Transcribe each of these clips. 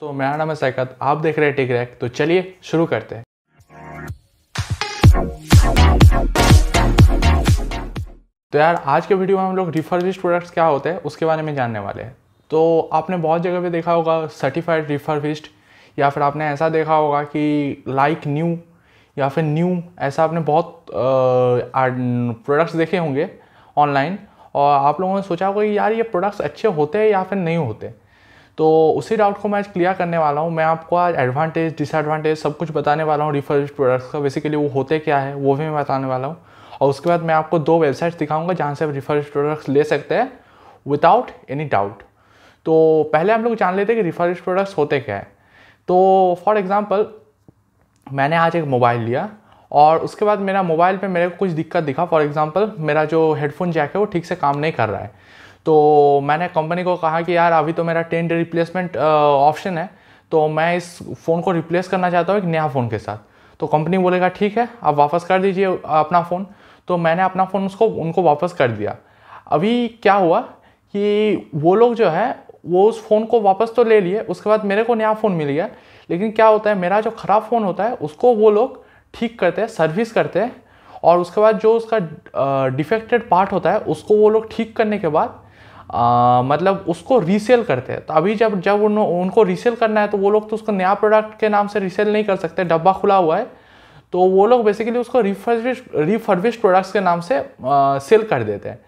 तो मेरा नाम है सैकत आप देख रहे हैं टिक रैक तो चलिए शुरू करते हैं तो यार आज के वीडियो में हम लोग रिफर्बिश प्रोडक्ट्स क्या होते हैं उसके बारे में जानने वाले हैं तो आपने बहुत जगह पे देखा होगा सर्टिफाइड रिफर्बिश्ड या फिर आपने ऐसा देखा होगा कि लाइक like न्यू या फिर न्यू ऐसा आपने बहुत प्रोडक्ट्स देखे होंगे ऑनलाइन और आप लोगों ने सोचा होगा कि यार ये प्रोडक्ट्स अच्छे होते हैं या फिर नहीं होते तो उसी डाउट को मैं आज क्लियर करने वाला हूँ मैं आपको आज एडवांटेज डिसएडवांटेज सब कुछ बताने वाला हूँ रिफर्ड प्रोडक्ट्स का बेसिकली वो होते क्या है वो भी मैं बताने वाला हूँ और उसके बाद मैं आपको दो वेबसाइट्स दिखाऊंगा जहाँ से आप रिफर्ड प्रोडक्ट्स ले सकते हैं विदाउट एनी डाउट तो पहले हम लोग जान लेते हैं कि रिफर्ड प्रोडक्ट्स होते क्या है तो फॉर एग्ज़ाम्पल मैंने आज एक मोबाइल लिया और उसके बाद मेरा मोबाइल पे मेरे को कुछ दिक्कत दिखा फॉर एग्ज़ाम्पल मेरा जो हेडफोन जैक है वो ठीक से काम नहीं कर रहा है तो मैंने कंपनी को कहा कि यार अभी तो मेरा टेन डे रिप्लेसमेंट ऑप्शन है तो मैं इस फ़ोन को रिप्लेस करना चाहता हूँ एक नया फ़ोन के साथ तो कंपनी बोलेगा ठीक है आप वापस कर दीजिए अपना फ़ोन तो मैंने अपना फ़ोन उसको उनको वापस कर दिया अभी क्या हुआ कि वो लोग जो है वो उस फ़ोन को वापस तो ले लिए उसके बाद मेरे को नया फ़ोन मिल गया लेकिन क्या होता है मेरा जो ख़राब फ़ोन होता है उसको वो लोग ठीक करते हैं सर्विस करते हैं और उसके बाद जो उसका डिफेक्टेड पार्ट होता है उसको वो लोग ठीक करने के बाद आ, मतलब उसको रीसेल करते हैं तो अभी जब जब उन, उनको रीसेल करना है तो वो लोग तो उसको नया प्रोडक्ट के नाम से रीसेल नहीं कर सकते डब्बा खुला हुआ है तो वो लोग बेसिकली उसको रिफर्विश रिफर्विश प्रोडक्ट्स के नाम से आ, सेल कर देते हैं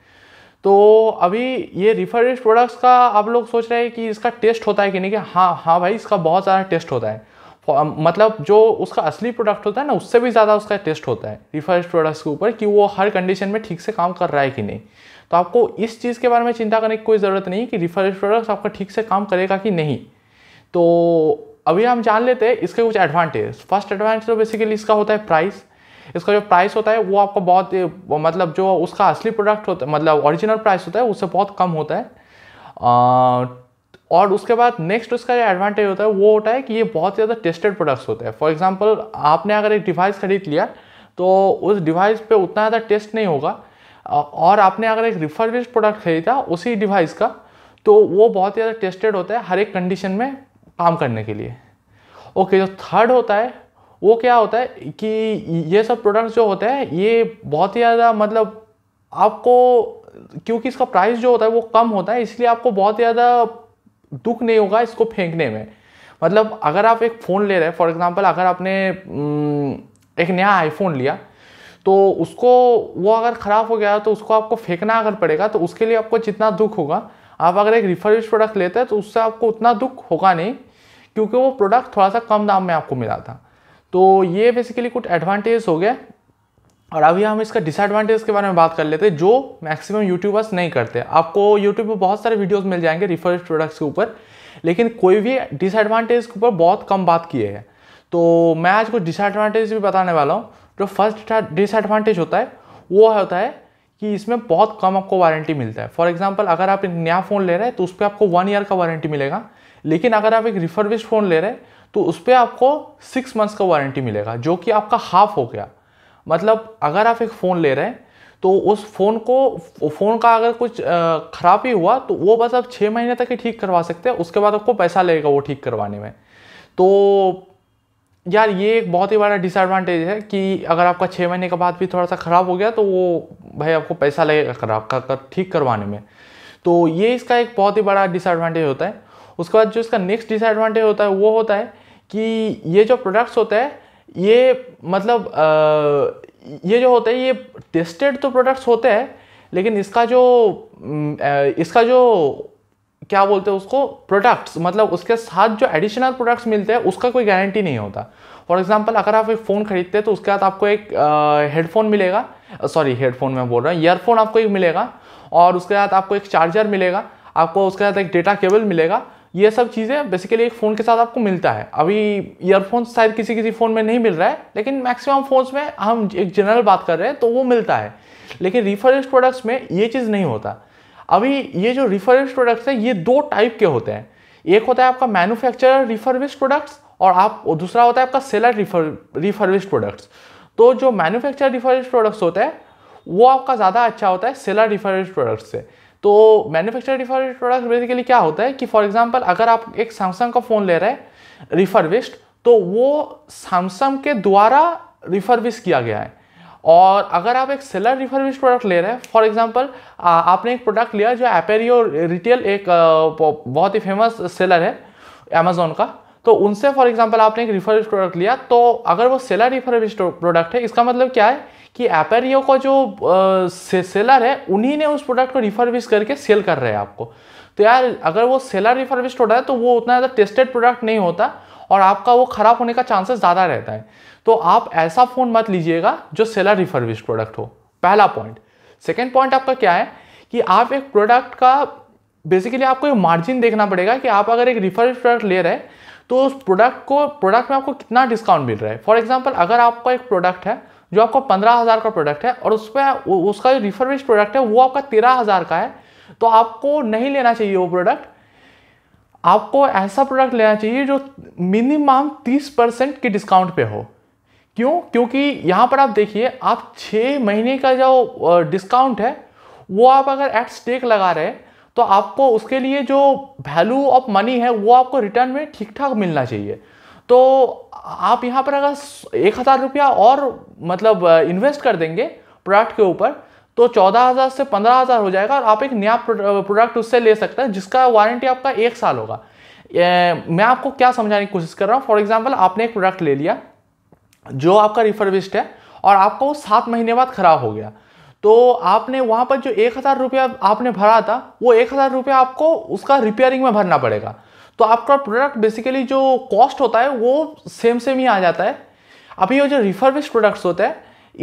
तो अभी ये रिफर्विश प्रोडक्ट्स का आप लोग सोच रहे हैं कि इसका टेस्ट होता है कि नहीं कि हाँ हाँ भाई इसका बहुत सारा टेस्ट होता है Um, मतलब जो उसका असली प्रोडक्ट होता है ना उससे भी ज़्यादा उसका टेस्ट होता है रिफर्स प्रोडक्ट्स के ऊपर कि वो हर कंडीशन में ठीक से काम कर रहा है कि नहीं तो आपको इस चीज़ के बारे में चिंता करने की कोई ज़रूरत नहीं कि रिफर्स प्रोडक्ट्स आपका ठीक से काम करेगा कि नहीं तो अभी हम जान लेते हैं इसके कुछ एडवांटेज फर्स्ट एडवांटेज तो बेसिकली इसका होता है प्राइस इसका जो प्राइस होता है वो आपका बहुत मतलब जो उसका असली प्रोडक्ट होता है मतलब ओरिजिनल प्राइस होता है उससे बहुत कम होता है और उसके बाद नेक्स्ट उसका जो एडवांटेज होता है वो होता है कि ये बहुत ज़्यादा टेस्टेड प्रोडक्ट्स होते हैं फॉर एग्जाम्पल आपने अगर एक डिवाइस खरीद लिया तो उस डिवाइस पे उतना ज़्यादा टेस्ट नहीं होगा और आपने अगर एक रिफर्बिश प्रोडक्ट खरीदा उसी डिवाइस का तो वो बहुत ज़्यादा टेस्टेड होता है हर एक कंडीशन में काम करने के लिए ओके जो थर्ड होता है वो क्या होता है कि ये सब प्रोडक्ट्स जो होते हैं ये बहुत ही ज़्यादा मतलब आपको क्योंकि इसका प्राइस जो होता है वो कम होता है इसलिए आपको बहुत ज़्यादा दुख नहीं होगा इसको फेंकने में मतलब अगर आप एक फ़ोन ले रहे हैं फॉर एग्ज़ाम्पल अगर आपने एक नया आईफोन लिया तो उसको वो अगर ख़राब हो गया तो उसको आपको फेंकना अगर पड़ेगा तो उसके लिए आपको जितना दुख होगा आप अगर एक रिफर्बिश प्रोडक्ट लेते हैं तो उससे आपको उतना दुख होगा नहीं क्योंकि वो प्रोडक्ट थोड़ा सा कम दाम में आपको मिला था तो ये बेसिकली कुछ एडवांटेज हो गया और अभी हम इसका डिसएडवांटेज के बारे में बात कर लेते हैं जो मैक्सिमम यूट्यूबर्स नहीं करते आपको यूट्यूब पर बहुत सारे वीडियोस मिल जाएंगे रिफर प्रोडक्ट्स के ऊपर लेकिन कोई भी डिसएडवांटेज के ऊपर बहुत कम बात किए हैं तो मैं आज कुछ डिसएडवांटेज भी बताने वाला हूँ जो फर्स्ट डिसएडवांटेज होता है वो होता है कि इसमें बहुत कम आपको वारंटी मिलता है फॉर एग्जाम्पल अगर आप एक नया फ़ोन ले रहे हैं तो उस पर आपको वन ईयर का वारंटी मिलेगा लेकिन अगर आप एक रिफर्बिश फ़ोन ले रहे हैं तो उस पर आपको सिक्स मंथ्स का वारंटी मिलेगा जो कि आपका हाफ हो गया मतलब अगर आप एक फ़ोन ले रहे हैं तो उस फ़ोन को फ़ोन का अगर कुछ ख़राब ही हुआ तो वो बस आप छः महीने तक ही ठीक करवा सकते हैं उसके बाद आपको पैसा लगेगा वो ठीक करवाने में तो यार ये एक बहुत ही बड़ा डिसएडवांटेज है कि अगर आपका छः महीने के बाद भी थोड़ा सा ख़राब हो गया तो वो भाई आपको पैसा लगेगा खराब का कर ठीक करवाने में तो ये इसका एक बहुत ही बड़ा डिसएडवांटेज होता है उसके बाद जो इसका नेक्स्ट डिसएडवांटेज होता है वो होता है कि ये जो प्रोडक्ट्स होते हैं ये मतलब ये जो होते हैं ये टेस्टेड तो प्रोडक्ट्स होते हैं लेकिन इसका जो इसका जो क्या बोलते हैं उसको प्रोडक्ट्स मतलब उसके साथ जो एडिशनल प्रोडक्ट्स मिलते हैं उसका कोई गारंटी नहीं होता फॉर एग्जांपल अगर आप एक फ़ोन खरीदते हैं तो उसके साथ आपको एक हेडफोन मिलेगा सॉरी हेडफोन में बोल रहा हूँ ईयरफोन आपको एक मिलेगा और उसके साथ आपको एक चार्जर मिलेगा आपको उसके साथ एक डेटा केबल मिलेगा ये सब चीज़ें बेसिकली एक फ़ोन के साथ आपको मिलता है अभी ईयरफोन शायद किसी किसी फ़ोन में नहीं मिल रहा है लेकिन मैक्सिमम फ़ोन्स में हम एक जनरल बात कर रहे हैं तो वो मिलता है लेकिन रिफरेंस प्रोडक्ट्स में ये चीज़ नहीं होता अभी ये जो रिफरेंस प्रोडक्ट्स हैं ये दो टाइप के होते हैं एक होता है आपका मैनुफैक्चर रिफरविश प्रोडक्ट्स और आप दूसरा होता है आपका सेलर रिफर रिफरविश प्रोडक्ट्स तो जो मैनुफैक्चर रिफरविश प्रोडक्ट्स होते हैं वो आपका ज़्यादा अच्छा होता है सेलर रिफरविश प्रोडक्ट्स से तो मैन्युफैक्चर डिफॉल्ट प्रोडक्ट बेसिकली क्या होता है कि फॉर एग्जाम्पल अगर आप एक सैमसंग का फ़ोन ले रहे हैं रिफर्विस्ट तो वो सैमसंग के द्वारा रिफर्विश किया गया है और अगर आप एक सेलर रिफर्विश प्रोडक्ट ले रहे हैं फॉर एग्जांपल आपने एक प्रोडक्ट लिया जो एपेरियो रिटेल एक बहुत ही फेमस सेलर है अमेजोन का तो उनसे फॉर एग्जांपल आपने एक रिफर्विश प्रोडक्ट लिया तो अगर वो सेलर रिफर्विश प्रोडक्ट है इसका मतलब क्या है कि एपेरियो का जो आ, से, सेलर है उन्हीं ने उस प्रोडक्ट को रिफर्विश करके सेल कर रहे हैं आपको तो यार अगर वो सेलर हो होता है तो वो उतना ज़्यादा टेस्टेड प्रोडक्ट नहीं होता और आपका वो ख़राब होने का चांसेस ज़्यादा रहता है तो आप ऐसा फ़ोन मत लीजिएगा जो सेलर रिफरविश प्रोडक्ट हो पहला पॉइंट सेकेंड पॉइंट आपका क्या है कि आप एक प्रोडक्ट का बेसिकली आपको एक मार्जिन देखना पड़ेगा कि आप अगर एक रिफर्विश प्रोडक्ट ले रहे हैं तो उस प्रोडक्ट को प्रोडक्ट में आपको कितना डिस्काउंट मिल रहा है फॉर एग्जाम्पल अगर आपका एक प्रोडक्ट है जो आपका पंद्रह हज़ार का प्रोडक्ट है और उस पर उसका जो रिफर्विश प्रोडक्ट है वो आपका तेरह हज़ार का है तो आपको नहीं लेना चाहिए वो प्रोडक्ट आपको ऐसा प्रोडक्ट लेना चाहिए जो मिनिमम तीस परसेंट के डिस्काउंट पे हो क्यों क्योंकि यहाँ पर आप देखिए आप छः महीने का जो डिस्काउंट है वो आप अगर एट स्टेक लगा रहे हैं तो आपको उसके लिए जो वैल्यू ऑफ मनी है वो आपको रिटर्न में ठीक ठाक मिलना चाहिए तो आप यहाँ पर अगर एक हज़ार रुपया और मतलब इन्वेस्ट कर देंगे प्रोडक्ट के ऊपर तो चौदह हज़ार से पंद्रह हज़ार हो जाएगा और आप एक नया प्रोडक्ट उससे ले सकते हैं जिसका वारंटी आपका एक साल होगा मैं आपको क्या समझाने की कोशिश कर रहा हूँ फॉर एग्जाम्पल आपने एक प्रोडक्ट ले लिया जो आपका रिफर्विस्ट है और आपका वो सात महीने बाद ख़राब हो गया तो आपने वहाँ पर जो एक हज़ार रुपया आपने भरा था वो एक हज़ार रुपया आपको उसका रिपेयरिंग में भरना पड़ेगा तो आपका प्रोडक्ट बेसिकली जो कॉस्ट होता है वो सेम सेम ही आ जाता है अभी ये जो रिफर्बिश प्रोडक्ट्स होते हैं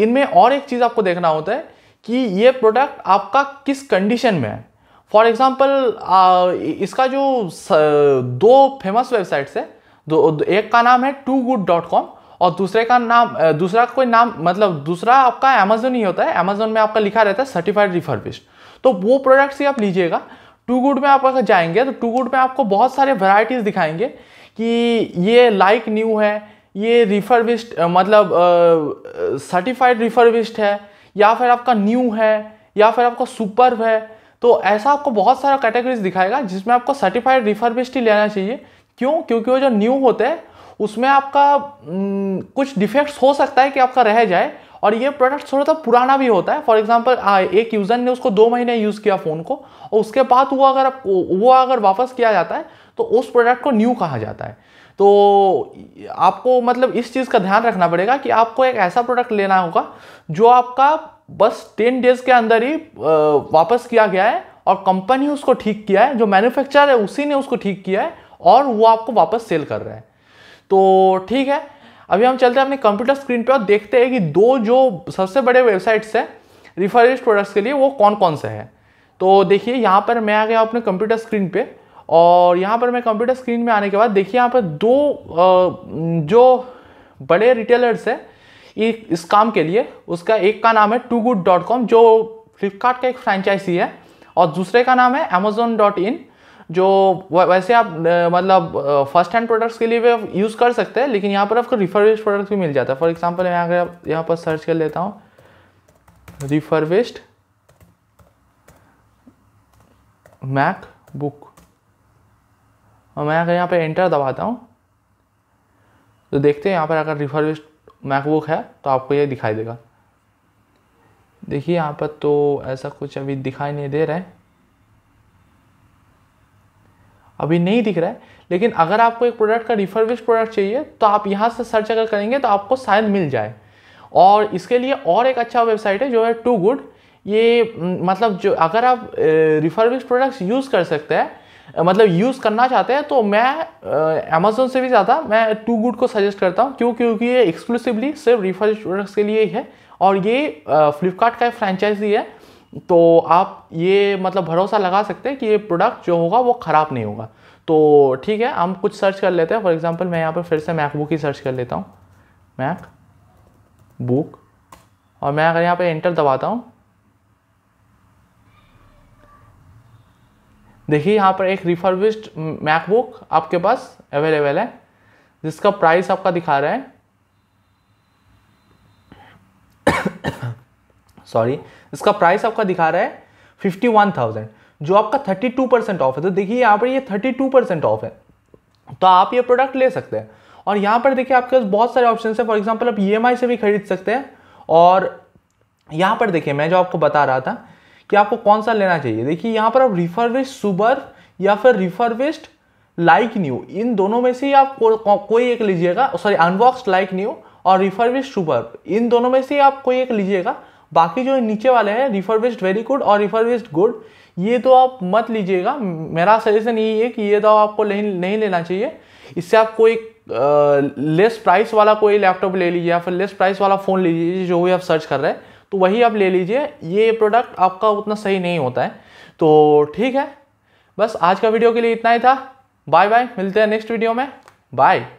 इनमें और एक चीज़ आपको देखना होता है कि ये प्रोडक्ट आपका किस कंडीशन में है फॉर एग्जाम्पल इसका जो दो फेमस वेबसाइट्स है दो एक का नाम है टू गुड डॉट कॉम और दूसरे का नाम दूसरा कोई नाम मतलब दूसरा आपका अमेजोन ही होता है अमेजोन में आपका लिखा रहता है सर्टिफाइड रिफर्बिश तो वो प्रोडक्ट्स ही आप लीजिएगा टू गुड में आप अगर जाएंगे तो टू गुड में आपको बहुत सारे वैरायटीज़ दिखाएंगे कि ये लाइक न्यू है ये रिफरविस्ट मतलब सर्टिफाइड रिफरविस्ट है या फिर आपका न्यू है या फिर आपका सुपर है तो ऐसा आपको बहुत सारा कैटेगरीज दिखाएगा जिसमें आपको सर्टिफाइड रिफरबिस्ट ही लेना चाहिए क्यों क्योंकि वो जो न्यू होते हैं उसमें आपका न, कुछ डिफेक्ट्स हो सकता है कि आपका रह जाए और ये प्रोडक्ट थोड़ा सा पुराना भी होता है फॉर एग्जाम्पल एक यूज़र ने उसको दो महीने यूज़ किया फ़ोन को और उसके बाद वो अगर वो अगर वापस किया जाता है तो उस प्रोडक्ट को न्यू कहा जाता है तो आपको मतलब इस चीज़ का ध्यान रखना पड़ेगा कि आपको एक ऐसा प्रोडक्ट लेना होगा जो आपका बस टेन डेज़ के अंदर ही वापस किया गया है और कंपनी उसको ठीक किया है जो मैन्युफैक्चरर है उसी ने उसको ठीक किया है और वो आपको वापस सेल कर रहा है तो ठीक है अभी हम चलते हैं अपने कंप्यूटर स्क्रीन पे और देखते हैं कि दो जो सबसे बड़े वेबसाइट्स हैं रिफरेंस प्रोडक्ट्स के लिए वो कौन कौन से हैं तो देखिए यहाँ पर मैं आ गया अपने कंप्यूटर स्क्रीन पे और यहाँ पर मैं कंप्यूटर स्क्रीन में आने के बाद देखिए यहाँ पर दो जो बड़े रिटेलर्स हैं इस काम के लिए उसका एक का नाम है टू गुड डॉट कॉम जो फ्लिपकार्ट का एक फ्रेंचाइजी है और दूसरे का नाम है अमेजोन डॉट इन जो वैसे आप मतलब फर्स्ट हैंड प्रोडक्ट्स के लिए भी आप यूज़ कर सकते हैं लेकिन यहाँ पर आपको रिफर्विश प्रोडक्ट्स भी मिल जाता है फॉर एग्जाम्पल मैं अगर यहाँ पर सर्च कर लेता हूँ रिफर्विश्ड मैक बुक और मैं अगर यहाँ पर एंटर दबाता हूँ तो देखते हैं यहाँ पर अगर रिफर्विश्ड मैकबुक है तो आपको ये दिखाई देगा देखिए यहाँ पर तो ऐसा कुछ अभी दिखाई नहीं दे रहा है अभी नहीं दिख रहा है लेकिन अगर आपको एक प्रोडक्ट का रिफरविश प्रोडक्ट चाहिए तो आप यहाँ से सर्च अगर करेंगे तो आपको शायद मिल जाए और इसके लिए और एक अच्छा वेबसाइट है जो है टू गुड ये मतलब जो अगर आप रिफरविश प्रोडक्ट्स यूज़ कर सकते हैं मतलब यूज़ करना चाहते हैं तो मैं अमेजोन से भी ज़्यादा मैं टू गुड को सजेस्ट करता हूँ क्यों क्योंकि ये एक्सक्लूसिवली सिर्फ रिफर्बिश प्रोडक्ट्स के लिए ही है और ये फ्लिपकार्ट का एक फ्रेंचाइजी है तो आप ये मतलब भरोसा लगा सकते हैं कि ये प्रोडक्ट जो होगा वो ख़राब नहीं होगा तो ठीक है हम कुछ सर्च कर लेते हैं फॉर एग्जांपल मैं यहाँ पर फिर से मैकबुक ही सर्च कर लेता हूँ मैक बुक और मैं अगर यहाँ पर एंटर दबाता हूँ देखिए यहाँ पर एक रिफर्विस्ड मैकबुक आपके पास अवेलेबल है जिसका प्राइस आपका दिखा रहा है सॉरी इसका प्राइस आपका दिखा रहा है फिफ्टी वन थाउजेंड जो आपका थर्टी टू परसेंट ऑफ है तो देखिए यहाँ पर ये थर्टी टू परसेंट ऑफ है तो आप ये प्रोडक्ट ले सकते हैं और यहाँ पर देखिए आपके पास बहुत सारे ऑप्शन है फॉर एग्जाम्पल आप ई e से भी खरीद सकते हैं और यहाँ पर देखिए मैं जो आपको बता रहा था कि आपको कौन सा लेना चाहिए देखिए यहाँ पर आप रिफर्विश सुबर या फिर रिफर्विश्ड लाइक न्यू इन दोनों में से ही आप को, को, कोई एक लीजिएगा सॉरी अनबॉक्स लाइक न्यू और रिफर्विश सुपर इन दोनों में से ही आप कोई एक लीजिएगा बाकी जो नीचे वाले हैं रिफर्बिश्ड वेरी गुड और रिफर्बिश्ड गुड ये तो आप मत लीजिएगा मेरा सजेशन यही है कि ये तो आपको नहीं नहीं लेना चाहिए इससे आप कोई लेस प्राइस वाला कोई लैपटॉप ले लीजिए या फिर लेस प्राइस वाला फ़ोन ले लीजिए जो भी आप सर्च कर रहे हैं तो वही आप ले लीजिए ये प्रोडक्ट आपका उतना सही नहीं होता है तो ठीक है बस आज का वीडियो के लिए इतना ही था बाय बाय मिलते हैं नेक्स्ट वीडियो में बाय